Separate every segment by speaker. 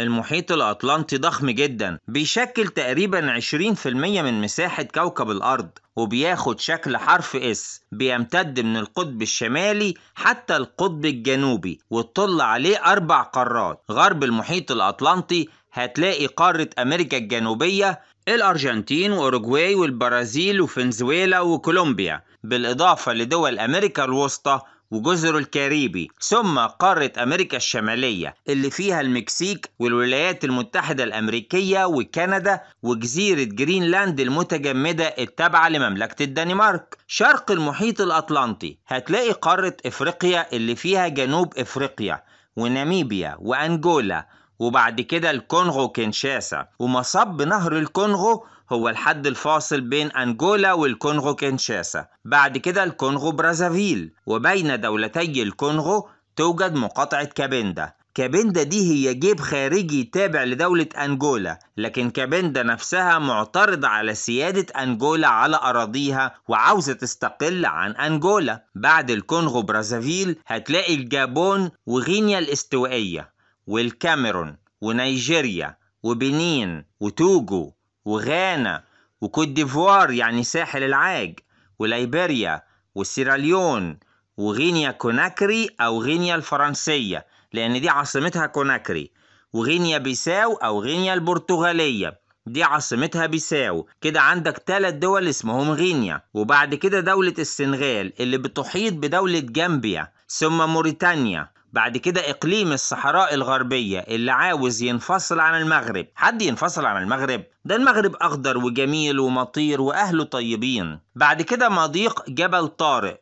Speaker 1: المحيط الأطلنطي ضخم جدا بيشكل تقريبا 20% من مساحة كوكب الأرض وبياخد شكل حرف اس بيمتد من القطب الشمالي حتى القطب الجنوبي وتطل عليه أربع قارات غرب المحيط الأطلنطي هتلاقي قارة أمريكا الجنوبية الأرجنتين وأوروجواي والبرازيل وفنزويلا وكولومبيا بالإضافة لدول أمريكا الوسطى وجزر الكاريبي ثم قارة أمريكا الشمالية اللي فيها المكسيك والولايات المتحدة الأمريكية وكندا وجزيرة جرينلاند المتجمدة التابعة لمملكة الدنمارك شرق المحيط الأطلنطي هتلاقي قارة إفريقيا اللي فيها جنوب إفريقيا وناميبيا وأنجولا وبعد كده الكونغو كينشاسا ومصب نهر الكونغو هو الحد الفاصل بين أنجولا والكونغو كينشاسا بعد كده الكونغو برازافيل وبين دولتي الكونغو توجد مقاطعة كابيندا كابيندا دي هي جيب خارجي تابع لدولة أنجولا لكن كابيندا نفسها معترضة على سيادة أنجولا على أراضيها وعاوزة تستقل عن أنجولا بعد الكونغو برازافيل هتلاقي الجابون وغينيا الاستوائية والكاميرون ونيجيريا وبنين وتوجو وغانا وكوت ديفوار يعني ساحل العاج وليبيريا وسيراليون وغينيا كوناكري أو غينيا الفرنسية لأن دي عاصمتها كوناكري وغينيا بيساو أو غينيا البرتغالية دي عاصمتها بيساو كده عندك ثلاث دول اسمهم غينيا وبعد كده دولة السنغال اللي بتحيط بدولة جامبيا ثم موريتانيا بعد كده إقليم الصحراء الغربية اللي عاوز ينفصل عن المغرب حد ينفصل عن المغرب ده المغرب أخضر وجميل ومطير وأهله طيبين بعد كده مضيق جبل طارق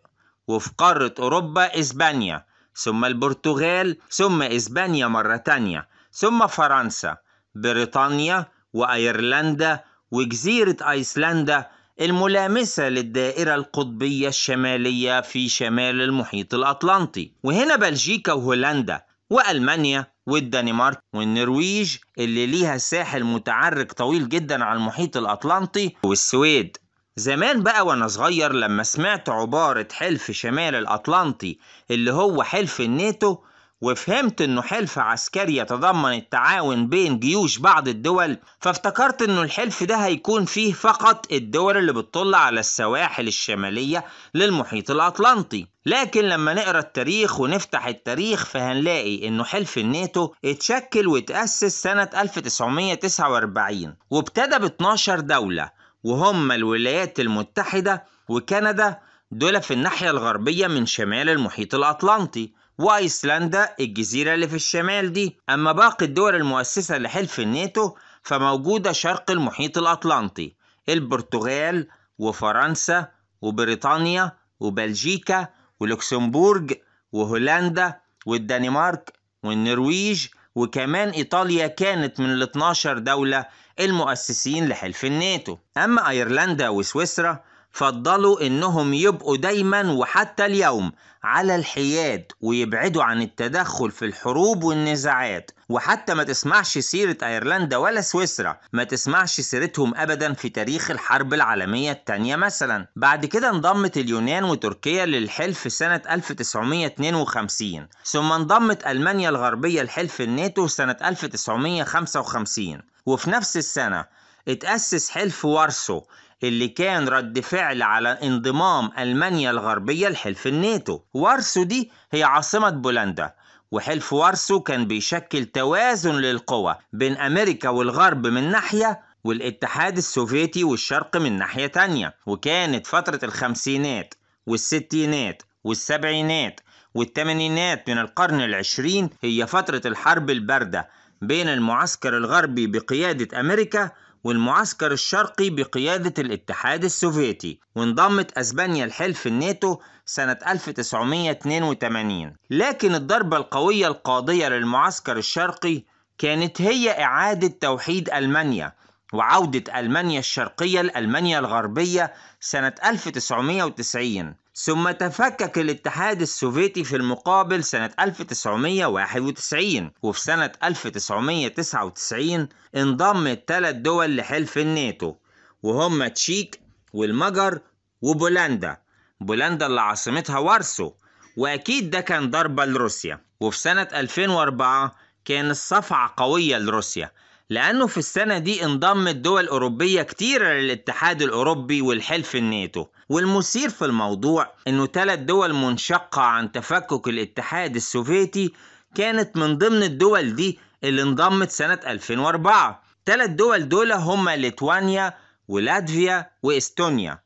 Speaker 1: وفي قارة أوروبا إسبانيا ثم البرتغال ثم إسبانيا مرة تانية ثم فرنسا بريطانيا وأيرلندا وجزيرة أيسلندا الملامسة للدائرة القطبية الشمالية في شمال المحيط الأطلنطي وهنا بلجيكا وهولندا وألمانيا والدنمارك والنرويج اللي ليها ساحل متعرج طويل جدا على المحيط الأطلنطي والسويد زمان بقى وانا صغير لما سمعت عبارة حلف شمال الأطلنطي اللي هو حلف الناتو وفهمت انه حلف عسكري يتضمن التعاون بين جيوش بعض الدول فافتكرت انه الحلف ده هيكون فيه فقط الدول اللي بتطل على السواحل الشمالية للمحيط الاطلنطي لكن لما نقرا التاريخ ونفتح التاريخ فهنلاقي انه حلف الناتو اتشكل واتأسس سنة 1949 وابتدى ب 12 دولة وهم الولايات المتحدة وكندا دول في الناحية الغربية من شمال المحيط الأطلنطي وايسلندا الجزيرة اللي في الشمال دي أما باقي الدول المؤسسة لحلف الناتو فموجودة شرق المحيط الأطلنطي البرتغال وفرنسا وبريطانيا وبلجيكا ولوكسمبورج وهولندا والدنمارك والنرويج وكمان إيطاليا كانت من ال 12 دولة المؤسسين لحلف الناتو أما أيرلندا وسويسرا فضلوا انهم يبقوا دايما وحتى اليوم على الحياد ويبعدوا عن التدخل في الحروب والنزاعات وحتى ما تسمعش سيرة ايرلندا ولا سويسرا ما تسمعش سيرتهم ابدا في تاريخ الحرب العالمية التانية مثلا بعد كده انضمت اليونان وتركيا للحلف سنة 1952 ثم انضمت المانيا الغربية لحلف الناتو سنة 1955 وفي نفس السنة اتأسس حلف وارسو اللي كان رد فعل على انضمام ألمانيا الغربية لحلف الناتو وارسو دي هي عاصمة بولندا وحلف وارسو كان بيشكل توازن للقوى بين أمريكا والغرب من ناحية والاتحاد السوفيتي والشرق من ناحية تانية وكانت فترة الخمسينات والستينات والسبعينات والثمانينات من القرن العشرين هي فترة الحرب الباردة بين المعسكر الغربي بقيادة أمريكا والمعسكر الشرقي بقيادة الاتحاد السوفيتي وانضمت أسبانيا لحلف الناتو سنة 1982 لكن الضربة القوية القاضية للمعسكر الشرقي كانت هي إعادة توحيد ألمانيا وعودة ألمانيا الشرقية لألمانيا الغربية سنة 1990 ثم تفكك الاتحاد السوفيتي في المقابل سنة 1991 وفي سنة 1999 انضمت ثلاث دول لحلف الناتو وهم تشيك والمجر وبولندا بولندا اللي عاصمتها وارسو وأكيد ده كان ضربة لروسيا وفي سنة 2004 كان الصفعة قوية لروسيا لأنه في السنة دي انضمت دول أوروبية كتيرة للاتحاد الأوروبي والحلف الناتو والمثير في الموضوع أنه ثلاث دول منشقة عن تفكك الاتحاد السوفيتي كانت من ضمن الدول دي اللي انضمت سنة 2004 ثلاث دول دول هما ليتوانيا ولاتفيا وإستونيا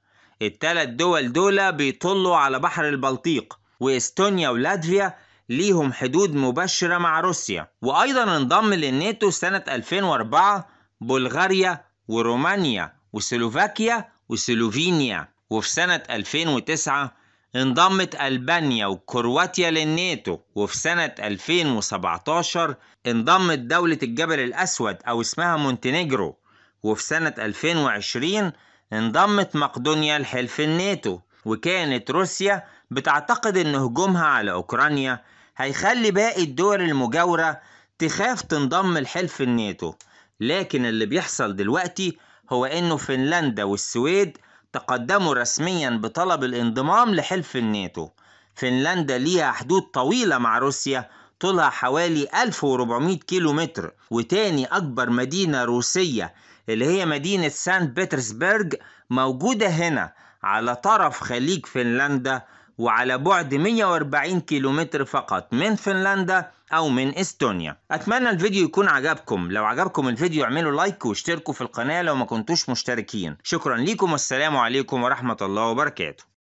Speaker 1: الثلاث دول دول بيطلوا على بحر البلطيق وإستونيا ولاتفيا ليهم حدود مباشرة مع روسيا وأيضا انضم للناتو سنة 2004 بلغاريا ورومانيا وسلوفاكيا وسلوفينيا وفي سنة 2009 انضمت ألبانيا وكرواتيا للناتو وفي سنة 2017 انضمت دولة الجبل الأسود أو اسمها مونتينيجرو وفي سنة 2020 انضمت مقدونيا لحلف الناتو وكانت روسيا بتعتقد إن هجومها على أوكرانيا هيخلي باقي الدول المجاورة تخاف تنضم لحلف الناتو لكن اللي بيحصل دلوقتي هو إنه فنلندا والسويد تقدموا رسميا بطلب الانضمام لحلف الناتو فنلندا ليها حدود طويلة مع روسيا طولها حوالي 1400 كيلو متر وتاني أكبر مدينة روسية اللي هي مدينة سانت بيترسبرج موجودة هنا على طرف خليج فنلندا وعلى بعد 140 كيلومتر فقط من فنلندا أو من إستونيا أتمنى الفيديو يكون عجبكم لو عجبكم الفيديو اعملوا لايك واشتركوا في القناة لو ما كنتوش مشتركين شكرا ليكم والسلام عليكم ورحمة الله وبركاته